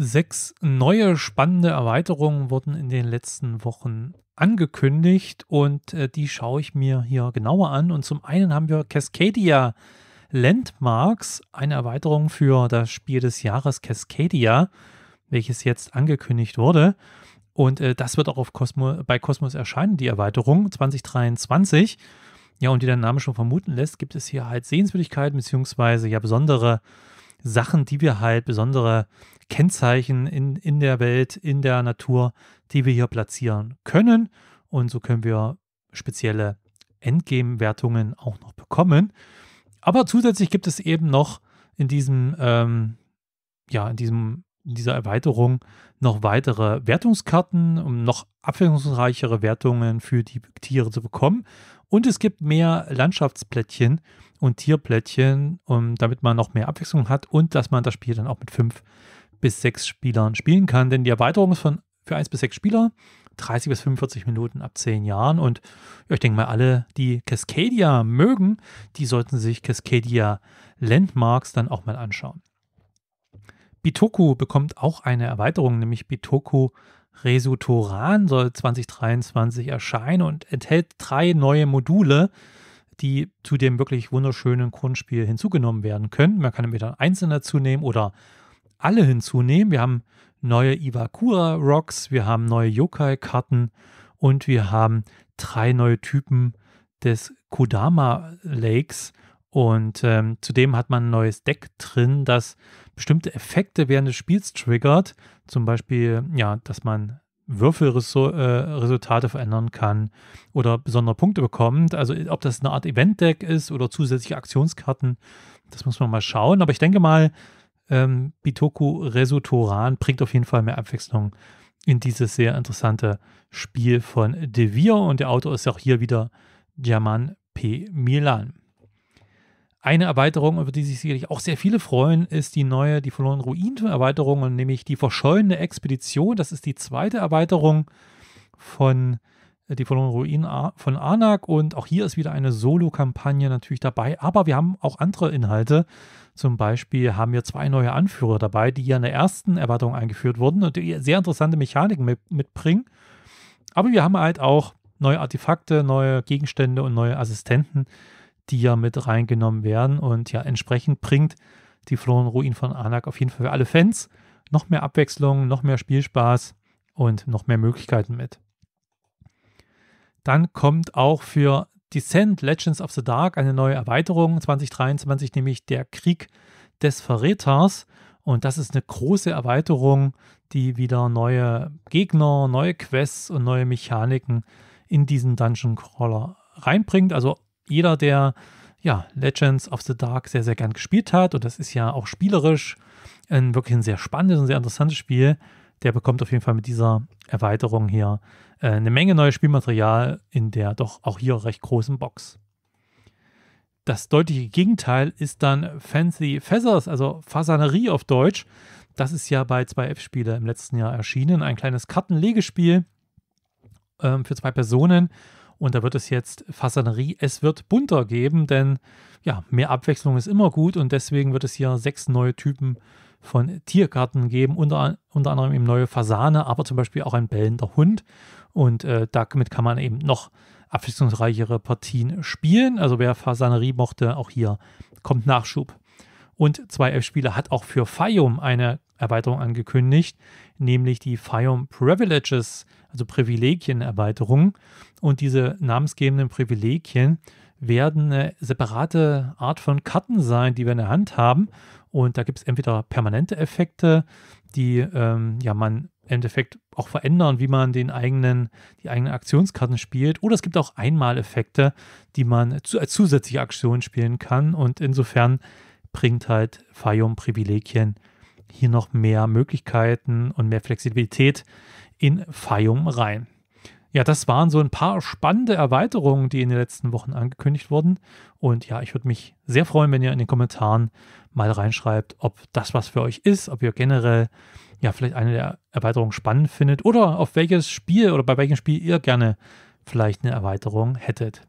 Sechs neue spannende Erweiterungen wurden in den letzten Wochen angekündigt und äh, die schaue ich mir hier genauer an. Und zum einen haben wir Cascadia Landmarks, eine Erweiterung für das Spiel des Jahres Cascadia, welches jetzt angekündigt wurde. Und äh, das wird auch auf Cosmo, bei Cosmos erscheinen, die Erweiterung 2023. Ja, und wie der Name schon vermuten lässt, gibt es hier halt Sehenswürdigkeiten beziehungsweise ja besondere Sachen, die wir halt, besondere Kennzeichen in, in der Welt, in der Natur, die wir hier platzieren können. Und so können wir spezielle Endgame-Wertungen auch noch bekommen. Aber zusätzlich gibt es eben noch in diesem, ähm, ja, in diesem, in dieser Erweiterung noch weitere Wertungskarten, um noch abwechslungsreichere Wertungen für die Tiere zu bekommen. Und es gibt mehr Landschaftsplättchen und Tierplättchen, um, damit man noch mehr Abwechslung hat und dass man das Spiel dann auch mit fünf bis 6 Spielern spielen kann, denn die Erweiterung ist von, für 1 bis 6 Spieler 30 bis 45 Minuten ab 10 Jahren und ja, ich denke mal, alle, die Cascadia mögen, die sollten sich Cascadia Landmarks dann auch mal anschauen. Bitoku bekommt auch eine Erweiterung, nämlich Bitoku Resutoran soll 2023 erscheinen und enthält drei neue Module, die zu dem wirklich wunderschönen Grundspiel hinzugenommen werden können. Man kann entweder einzeln dazu nehmen oder alle hinzunehmen. Wir haben neue Iwakura-Rocks, wir haben neue Yokai-Karten und wir haben drei neue Typen des Kodama Lakes. Und ähm, zudem hat man ein neues Deck drin, das bestimmte Effekte während des Spiels triggert. Zum Beispiel, ja, dass man Würfelresultate äh, verändern kann oder besondere Punkte bekommt. Also ob das eine Art Event-Deck ist oder zusätzliche Aktionskarten, das muss man mal schauen. Aber ich denke mal, ähm, Bitoku Resotoran bringt auf jeden Fall mehr Abwechslung in dieses sehr interessante Spiel von Devir und der Autor ist auch hier wieder German P. Milan. Eine Erweiterung, über die sich sicherlich auch sehr viele freuen, ist die neue, die verlorenen Ruinen-Erweiterung, nämlich die verschollene Expedition. Das ist die zweite Erweiterung von äh, die verlorenen Ruinen von Anak und auch hier ist wieder eine Solo-Kampagne natürlich dabei, aber wir haben auch andere Inhalte, zum Beispiel haben wir zwei neue Anführer dabei, die ja in der ersten Erwartung eingeführt wurden und die sehr interessante Mechaniken mit, mitbringen. Aber wir haben halt auch neue Artefakte, neue Gegenstände und neue Assistenten, die ja mit reingenommen werden. Und ja, entsprechend bringt die Flohen Ruin von Anak auf jeden Fall für alle Fans noch mehr Abwechslung, noch mehr Spielspaß und noch mehr Möglichkeiten mit. Dann kommt auch für Descent Legends of the Dark, eine neue Erweiterung 2023, nämlich der Krieg des Verräters. Und das ist eine große Erweiterung, die wieder neue Gegner, neue Quests und neue Mechaniken in diesen Dungeon Crawler reinbringt. Also jeder, der ja, Legends of the Dark sehr, sehr gern gespielt hat, und das ist ja auch spielerisch ein wirklich ein sehr spannendes und sehr interessantes Spiel, der bekommt auf jeden Fall mit dieser Erweiterung hier äh, eine Menge neues Spielmaterial in der doch auch hier recht großen Box. Das deutliche Gegenteil ist dann Fancy Feathers, also Fasanerie auf Deutsch. Das ist ja bei 2F-Spiele im letzten Jahr erschienen. Ein kleines Kartenlegespiel ähm, für zwei Personen. Und da wird es jetzt Fasanerie, es wird bunter geben, denn ja, mehr Abwechslung ist immer gut und deswegen wird es hier sechs neue Typen geben von Tierkarten geben, unter, unter anderem eben neue Fasane, aber zum Beispiel auch ein bellender Hund. Und äh, damit kann man eben noch abwechslungsreichere Partien spielen. Also wer Fasanerie mochte, auch hier kommt Nachschub. Und 2F-Spieler hat auch für Fayum eine Erweiterung angekündigt, nämlich die Fayum Privileges, also Privilegien-Erweiterung. Und diese namensgebenden Privilegien werden eine separate Art von Karten sein, die wir in der Hand haben. Und da gibt es entweder permanente Effekte, die ähm, ja man im Endeffekt auch verändern, wie man den eigenen, die eigenen Aktionskarten spielt. Oder es gibt auch Einmaleffekte, die man zu, als zusätzliche Aktion spielen kann. Und insofern bringt halt Fayum Privilegien hier noch mehr Möglichkeiten und mehr Flexibilität in Fayum rein. Ja, das waren so ein paar spannende Erweiterungen, die in den letzten Wochen angekündigt wurden. Und ja, ich würde mich sehr freuen, wenn ihr in den Kommentaren mal reinschreibt, ob das was für euch ist, ob ihr generell ja vielleicht eine der Erweiterungen spannend findet oder auf welches Spiel oder bei welchem Spiel ihr gerne vielleicht eine Erweiterung hättet.